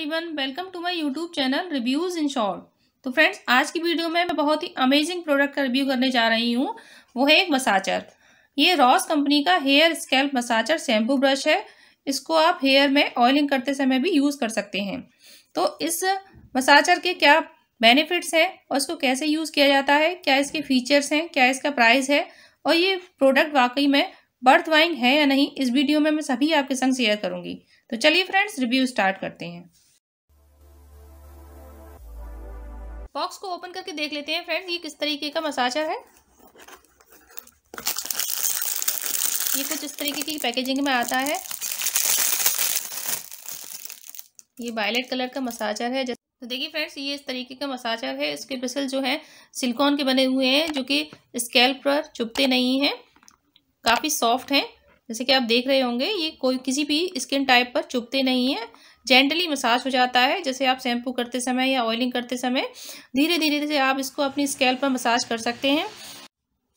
everyone welcome to my YouTube channel reviews in short तो friends आज की video में मैं बहुत ही अमेजिंग प्रोडक्ट का रिव्यू करने जा रही हूँ वो है एक मसाचर ये रॉस कंपनी का hair scalp massager shampoo brush है इसको आप हेयर में ऑयलिंग करते समय भी यूज़ कर सकते हैं तो इस मसाचर के क्या बेनिफिट्स हैं और इसको कैसे यूज़ किया जाता है क्या इसके फीचर्स हैं क्या इसका प्राइस है और ये प्रोडक्ट वाकई में बर्थ वाइंग है या नहीं इस वीडियो में मैं सभी आपके संग शेयर करूंगी तो चलिए फ्रेंड्स रिव्यू स्टार्ट करते हैं बॉक्स को ओपन करके देख लेते हैं फ्रेंड्स ये किस तरीके का मसाजर है ये कुछ इस तरीके की पैकेजिंग में आता है ये वायलेट कलर का मसाजर है तो देखिए फ्रेंड्स ये इस तरीके का मसाजर है इसके ब्रिसल जो है सिलिकॉन के बने हुए हैं जो कि स्केल पर चुपते नहीं हैं काफ़ी सॉफ्ट हैं जैसे कि आप देख रहे होंगे ये कोई किसी भी स्किन टाइप पर चुपते नहीं हैं जेंटली मसाज हो जाता है जैसे आप शैम्पू करते समय या ऑयलिंग करते समय धीरे धीरे से आप इसको अपनी स्केल पर मसाज कर सकते हैं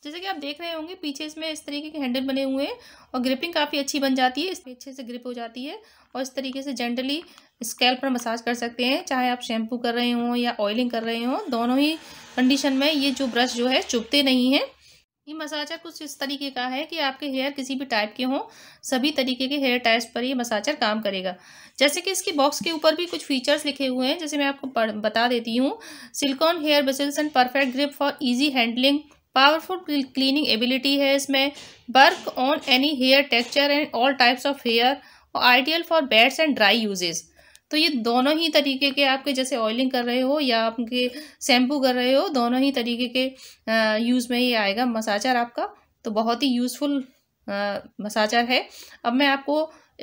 जैसे कि आप देख रहे होंगे पीछे इसमें इस तरीके के हैंडल बने हुए हैं और ग्रिपिंग काफ़ी अच्छी बन जाती है इसमें अच्छे से ग्रिप हो जाती है और इस तरीके से जेंटली स्केल पर मसाज कर सकते हैं चाहे आप शैम्पू कर रहे हों या ऑयलिंग कर रहे हों दोनों ही कंडीशन में ये जो ब्रश जो है चुभते नहीं हैं ये मसाजर कुछ इस तरीके का है कि आपके हेयर किसी भी टाइप के हों सभी तरीके के हेयर टाइप्स पर ये मसाजर काम करेगा जैसे कि इसकी बॉक्स के ऊपर भी कुछ फीचर्स लिखे हुए हैं जैसे मैं आपको बता देती हूँ silicone hair bristles and perfect grip for easy handling powerful cleaning ability है इसमें work on any hair texture and all types of hair और आइडियल फॉर बेड्स एंड ड्राई यूजेज़ तो ये दोनों ही तरीके के आपके जैसे ऑयलिंग कर रहे हो या आपके शैम्पू कर रहे हो दोनों ही तरीके के यूज़ में ये आएगा मसाजर आपका तो बहुत ही यूज़फुल मसाजर है अब मैं आपको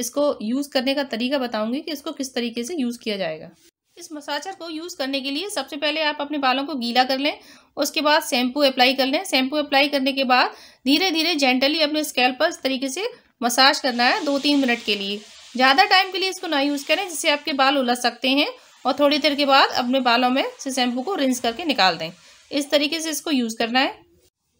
इसको यूज़ करने का तरीका बताऊंगी कि इसको किस तरीके से यूज़ किया जाएगा इस मसाजर को यूज़ करने के लिए सबसे पहले आप अपने बालों को गीला कर लें उसके बाद शैम्पू अप्लाई कर लें शैम्पू अप्लाई करने के बाद धीरे धीरे जेंटली अपने स्कैल्प पर इस तरीके से मसाज करना है दो तीन मिनट के लिए ज़्यादा टाइम के लिए इसको ना यूज़ करें जिससे आपके बाल उलझ सकते हैं और थोड़ी देर के बाद अपने बालों में से शैम्पू को रिंस करके निकाल दें इस तरीके से इसको यूज़ करना है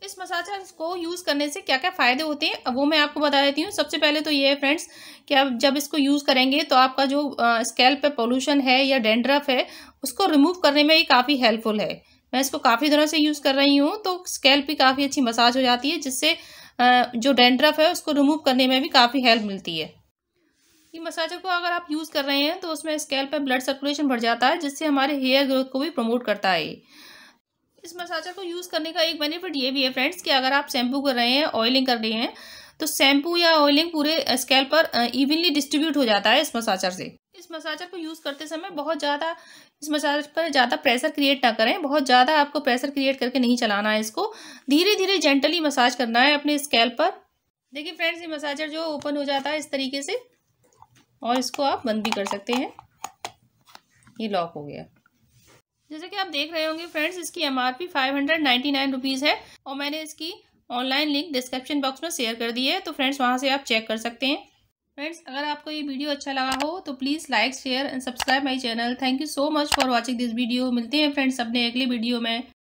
इस मसाज को यूज़ करने से क्या क्या फ़ायदे होते हैं अब वो मैं आपको बता देती हूँ सबसे पहले तो ये है फ्रेंड्स कि आप जब इसको यूज़ करेंगे तो आपका जो स्कैल्प पे पोल्यूशन है या डेंड्रफ है उसको रिमूव करने में ये काफ़ी हेल्पफुल है मैं इसको काफ़ी दिनों से यूज़ कर रही हूँ तो स्कैल्प भी काफ़ी अच्छी मसाज हो जाती है जिससे जो डेंड्रफ है उसको रिमूव करने में भी काफ़ी हेल्प मिलती है कि मसाजर को अगर आप यूज़ कर रहे हैं तो उसमें स्केल पर ब्लड सर्कुलेशन बढ़ जाता है जिससे हमारे हेयर ग्रोथ को भी प्रमोट करता है इस मसाजर को यूज़ करने का एक बेनिफिट ये भी है फ्रेंड्स कि अगर आप शैम्पू कर रहे हैं ऑयलिंग कर रहे हैं तो शैम्पू या ऑयलिंग पूरे स्केल पर इवनली डिस्ट्रीब्यूट हो जाता है इस मसाजर से इस मसाजर को यूज़ करते समय बहुत ज़्यादा इस मसाजर पर ज़्यादा प्रेशर क्रिएट ना करें बहुत ज़्यादा आपको प्रेशर क्रिएट करके नहीं चलाना है इसको धीरे धीरे जेंटली मसाज करना है अपने स्केल पर देखिए फ्रेंड्स ये मसाजर जो ओपन हो जाता है इस तरीके से और इसको आप बंद भी कर सकते हैं ये लॉक हो गया जैसे कि आप देख रहे होंगे फ्रेंड्स इसकी M R P five hundred ninety nine rupees है और मैंने इसकी ऑनलाइन लिंक डिस्क्रिप्शन बॉक्स में शेयर कर दी है तो फ्रेंड्स वहाँ से आप चेक कर सकते हैं फ्रेंड्स अगर आपको ये वीडियो अच्छा लगा हो तो please like share and subscribe my channel thank you so much for watching this video मिलते हैं फ्रेंड्स अपने अगले वीडियो में